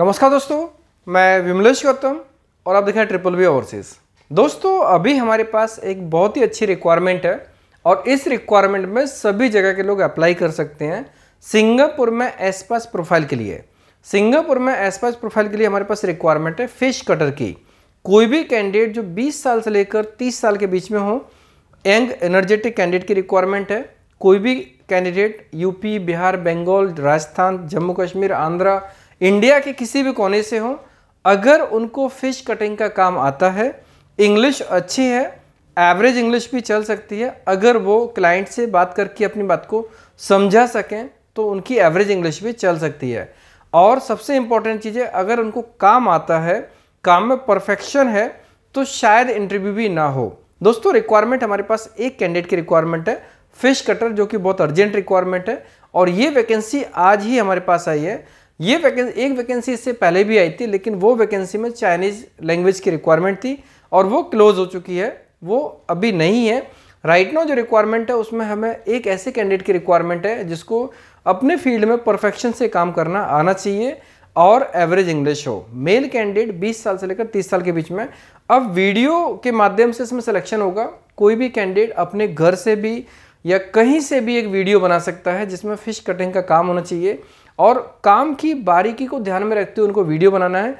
नमस्कार दोस्तों मैं विमलेश गौतम और आप देख रहे हैं ट्रिपल वी ओवरसीज दोस्तों अभी हमारे पास एक बहुत ही अच्छी रिक्वायरमेंट है और इस रिक्वायरमेंट में सभी जगह के लोग अप्लाई कर सकते हैं सिंगापुर में एसपास प्रोफाइल के लिए सिंगापुर में एसपास प्रोफाइल के लिए हमारे पास रिक्वायरमेंट है फिश कटर की कोई भी कैंडिडेट जो बीस साल से लेकर तीस साल के बीच में हो यंग एनर्जेटिक कैंडिडेट की रिक्वायरमेंट है कोई भी candidate UP Bihar Bengal Rajasthan Jammu Kashmir Andhra India के किसी भी कोने से हो अगर उनको फ़िश कटिंग का काम आता है इंग्लिश अच्छी है एवरेज इंग्लिश भी चल सकती है अगर वो क्लाइंट से बात करके अपनी बात को समझा सकें तो उनकी एवरेज इंग्लिश भी चल सकती है और सबसे इंपॉर्टेंट चीज़ है अगर उनको काम आता है काम में परफेक्शन है तो शायद इंटरव्यू भी ना हो दोस्तों रिक्वायरमेंट हमारे पास एक कैंडिडेट की रिक्वायरमेंट है फिश कटर जो कि बहुत अर्जेंट रिक्वायरमेंट है और ये वैकेंसी आज ही हमारे पास आई है ये वैकेंसी एक वैकेंसी इससे पहले भी आई थी लेकिन वो वैकेंसी में चाइनीज़ लैंग्वेज की रिक्वायरमेंट थी और वो क्लोज हो चुकी है वो अभी नहीं है राइट right नाउ जो रिक्वायरमेंट है उसमें हमें एक ऐसे कैंडिडेट की रिक्वायरमेंट है जिसको अपने फील्ड में परफेक्शन से काम करना आना चाहिए और एवरेज इंग्लिश हो मेल कैंडिडेट बीस साल से लेकर तीस साल के बीच में अब वीडियो के माध्यम से इसमें सिलेक्शन होगा कोई भी कैंडिडेट अपने घर से भी या कहीं से भी एक वीडियो बना सकता है जिसमें फ़िश कटिंग का काम होना चाहिए और काम की बारीकी को ध्यान में रखते हुए उनको वीडियो बनाना है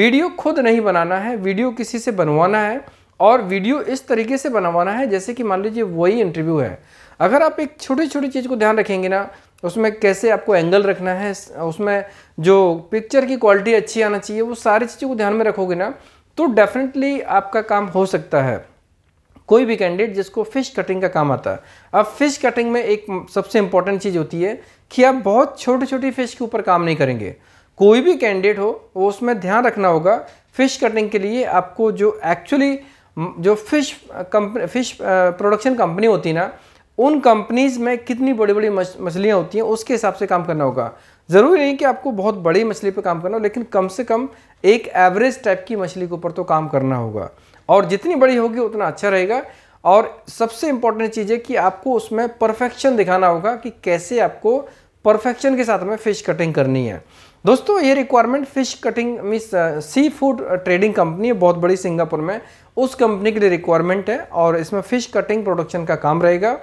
वीडियो खुद नहीं बनाना है वीडियो किसी से बनवाना है और वीडियो इस तरीके से बनवाना है जैसे कि मान लीजिए वही इंटरव्यू है अगर आप एक छोटी छोटी चीज़ को ध्यान रखेंगे ना उसमें कैसे आपको एंगल रखना है उसमें जो पिक्चर की क्वालिटी अच्छी आना चाहिए वो सारी चीज़ों को ध्यान में रखोगे ना तो डेफिनेटली आपका काम हो सकता है कोई भी कैंडिडेट जिसको फ़िश कटिंग का काम आता है अब फ़िश कटिंग में एक सबसे इंपॉर्टेंट चीज़ होती है कि आप बहुत छोटी छोटी फ़िश के ऊपर काम नहीं करेंगे कोई भी कैंडिडेट हो वो उसमें ध्यान रखना होगा फ़िश कटिंग के लिए आपको जो एक्चुअली जो fish company fish production company होती ना उन कंपनीज़ में कितनी बड़ी बड़ी मछलियाँ होती हैं उसके हिसाब से काम करना होगा ज़रूरी नहीं कि आपको बहुत बड़ी मछली पर काम करना हो लेकिन कम से कम एक एवरेज टाइप की मछली के ऊपर तो काम करना होगा और जितनी बड़ी होगी उतना अच्छा रहेगा और सबसे इम्पोर्टेंट चीज़ है कि आपको उसमें परफेक्शन दिखाना होगा कि कैसे आपको परफेक्शन के साथ में फ़िश कटिंग करनी है दोस्तों ये requirement fish cutting means seafood trading company है बहुत बड़ी सिंगापुर में उस कंपनी के लिए रिक्वायरमेंट है और इसमें फ़िश कटिंग प्रोडक्शन का काम रहेगा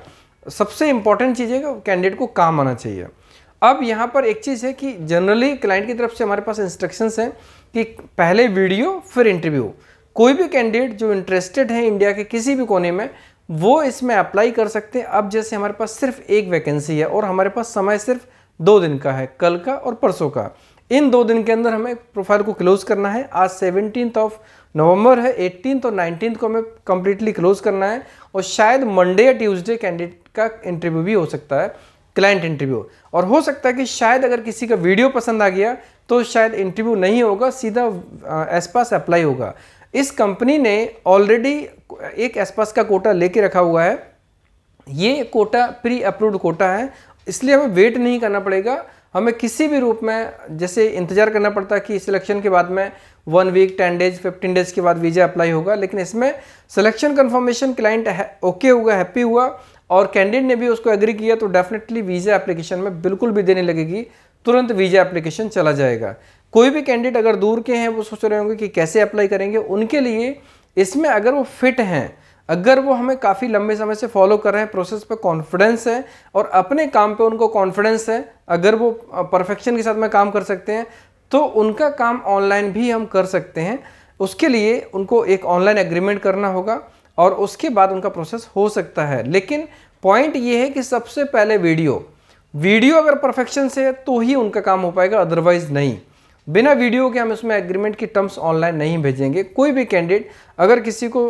सबसे इम्पोर्टेंट चीज़ है कैंडिडेट को काम आना चाहिए अब यहाँ पर एक चीज़ है कि जनरली क्लाइंट की तरफ से हमारे पास इंस्ट्रक्शंस हैं कि पहले वीडियो फिर इंटरव्यू कोई भी कैंडिडेट जो इंटरेस्टेड है इंडिया के किसी भी कोने में वो इसमें अप्लाई कर सकते हैं अब जैसे हमारे पास सिर्फ एक वैकेंसी है और हमारे पास समय सिर्फ दो दिन का है कल का और परसों का इन दो दिन के अंदर हमें प्रोफाइल को क्लोज करना है आज सेवनटीन ऑफ नवंबर है एट्टीन और नाइनटीन को हमें कंप्लीटली क्लोज करना है और शायद मंडे या ट्यूजडे कैंडिडेट का इंटरव्यू भी हो सकता है क्लाइंट इंटरव्यू और हो सकता है कि शायद अगर किसी का वीडियो पसंद आ गया तो शायद इंटरव्यू नहीं होगा सीधा एस पास अप्लाई होगा इस कंपनी ने ऑलरेडी एक एसपास का कोटा लेके रखा हुआ है ये कोटा प्री अप्रूव्ड कोटा है इसलिए हमें वेट नहीं करना पड़ेगा हमें किसी भी रूप में जैसे इंतज़ार करना पड़ता है कि सिलेक्शन के बाद में one week ten days fifteen days के बाद वीज़ा अप्लाई होगा लेकिन इसमें सिलेक्शन कंफर्मेशन क्लाइंट ओके हुआ हैप्पी हुआ और कैंडिडेट ने भी उसको एग्री किया तो डेफिनेटली वीज़ा एप्लीकेशन में बिल्कुल भी देने लगेगी तुरंत वीज़ा एप्लीकेशन चला जाएगा कोई भी कैंडिडेट अगर दूर के हैं वो सोच रहे होंगे कि कैसे अप्लाई करेंगे उनके लिए इसमें अगर वो फिट हैं अगर वो हमें काफ़ी लंबे समय से फॉलो कर रहे हैं प्रोसेस पे कॉन्फिडेंस है और अपने काम पे उनको कॉन्फिडेंस है अगर वो परफेक्शन के साथ में काम कर सकते हैं तो उनका काम ऑनलाइन भी हम कर सकते हैं उसके लिए उनको एक ऑनलाइन एग्रीमेंट करना होगा और उसके बाद उनका प्रोसेस हो सकता है लेकिन पॉइंट ये है कि सबसे पहले वीडियो वीडियो अगर परफेक्शन से है तो ही उनका काम हो पाएगा अदरवाइज़ नहीं बिना वीडियो के हम इसमें एग्रीमेंट की टर्म्स ऑनलाइन नहीं भेजेंगे कोई भी कैंडिडेट अगर किसी को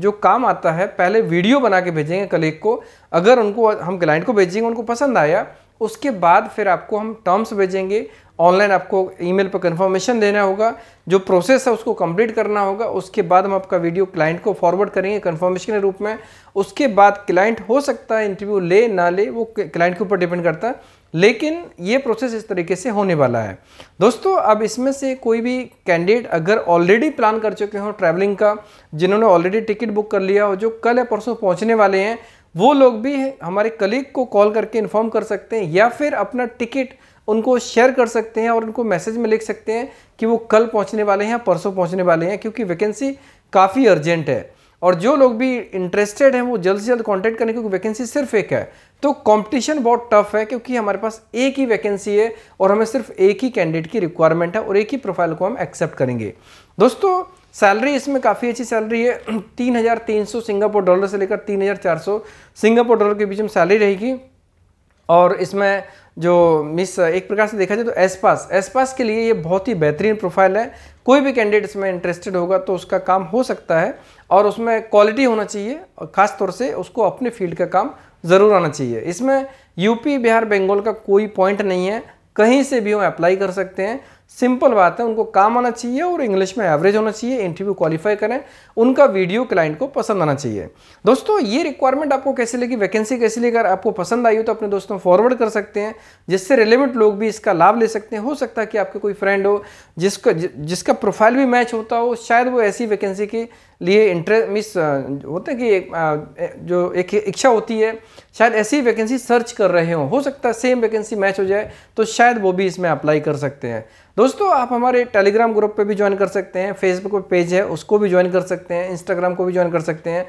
जो काम आता है पहले वीडियो बना के भेजेंगे कलीग को अगर उनको हम क्लाइंट को भेजेंगे उनको पसंद आया उसके बाद फिर आपको हम टर्म्स भेजेंगे ऑनलाइन आपको ईमेल पर कंफर्मेशन देना होगा जो प्रोसेस है उसको कंप्लीट करना होगा उसके बाद हम आपका वीडियो क्लाइंट को फॉरवर्ड करेंगे कंफर्मेशन के रूप में उसके बाद क्लाइंट हो सकता है इंटरव्यू ले ना ले वो क्लाइंट के ऊपर डिपेंड करता है लेकिन ये प्रोसेस इस तरीके से होने वाला है दोस्तों अब इसमें से कोई भी कैंडिडेट अगर ऑलरेडी प्लान कर चुके हों ट्रैवलिंग का जिन्होंने ऑलरेडी टिकट बुक कर लिया हो जो कल या परसों पहुंचने वाले हैं वो लोग भी हमारे कलीग को कॉल करके इन्फॉर्म कर सकते हैं या फिर अपना टिकट उनको शेयर कर सकते हैं और उनको मैसेज में लिख सकते हैं कि वो कल पहुँचने वाले हैं परसों पहुँचने वाले हैं क्योंकि वैकेंसी काफ़ी अर्जेंट है और जो लोग भी इंटरेस्टेड हैं वो जल्द से जल्द कांटेक्ट करने क्योंकि वैकेंसी सिर्फ एक है तो कंपटीशन बहुत टफ है क्योंकि हमारे पास एक ही वैकेंसी है और हमें सिर्फ एक ही कैंडिडेट की रिक्वायरमेंट है और एक ही प्रोफाइल को हम एक्सेप्ट करेंगे दोस्तों सैलरी इसमें काफ़ी अच्छी सैलरी है तीन हज़ार तीन सौ सिंगापुर डॉलर से लेकर तीन हज़ार चार सौ सिंगापुर डॉलर के बीच में सैलरी रहेगी और इसमें जो मिस एक प्रकार से देखा जाए तो एसपास एसपास के लिए ये बहुत ही बेहतरीन प्रोफाइल है कोई भी कैंडिडेट इसमें इंटरेस्टेड होगा तो उसका काम हो सकता है और उसमें क्वालिटी होना चाहिए और ख़ास तौर से उसको अपने फील्ड का काम ज़रूर आना चाहिए इसमें यूपी बिहार बंगाल का कोई पॉइंट नहीं है कहीं से भी हम अप्लाई कर सकते हैं सिंपल बात है उनको काम आना चाहिए और इंग्लिश में एवरेज होना चाहिए इंटरव्यू क्वालिफाई करें उनका वीडियो क्लाइंट को पसंद आना चाहिए दोस्तों ये रिक्वायरमेंट आपको कैसे लगी वैकेंसी कैसी लेगी अगर आपको पसंद आई हो तो अपने दोस्तों फॉरवर्ड कर सकते हैं जिससे रिलेवेंट लोग भी इसका लाभ ले सकते हैं हो सकता है कि आपके कोई फ्रेंड हो जिसका जिसका प्रोफाइल भी मैच होता हो शायद वो ऐसी वैकेंसी के लिए इंटरेस्ट मिस होते हैं कि एक, जो एक इच्छा होती है शायद ऐसी वैकेंसी सर्च कर रहे हो सकता है सेम वैकेंसी मैच हो जाए तो शायद वो भी इसमें अप्लाई कर सकते हैं दोस्तों आप हमारे टेलीग्राम ग्रुप पे भी ज्वाइन कर सकते हैं फेसबुक पे पेज है उसको भी ज्वाइन कर सकते हैं इंस्टाग्राम को भी ज्वाइन कर सकते हैं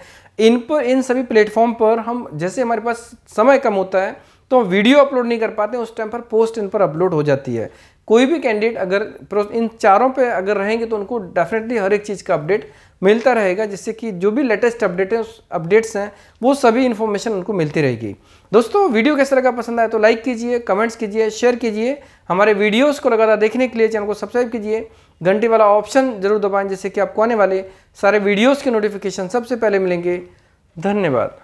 इन पर इन सभी प्लेटफॉर्म पर हम जैसे हमारे पास समय कम होता है तो हम वीडियो अपलोड नहीं कर पाते उस टाइम पर पोस्ट इन पर अपलोड हो जाती है कोई भी कैंडिडेट अगर इन चारों पे अगर रहेंगे तो उनको डेफिनेटली हर एक चीज़ का अपडेट मिलता रहेगा जिससे कि जो भी लेटेस्ट अपडेट है अपडेट्स हैं वो सभी इन्फॉर्मेशन उनको मिलती रहेगी दोस्तों वीडियो कैसे लगा पसंद आए तो लाइक कीजिए कमेंट्स कीजिए शेयर कीजिए हमारे वीडियोज़ को लगातार देखने के लिए चैनल को सब्सक्राइब कीजिए घंटे वाला ऑप्शन जरूर दबाएँ जिससे कि आपको आने वाले सारे वीडियोज़ के नोटिफिकेशन सबसे पहले मिलेंगे धन्यवाद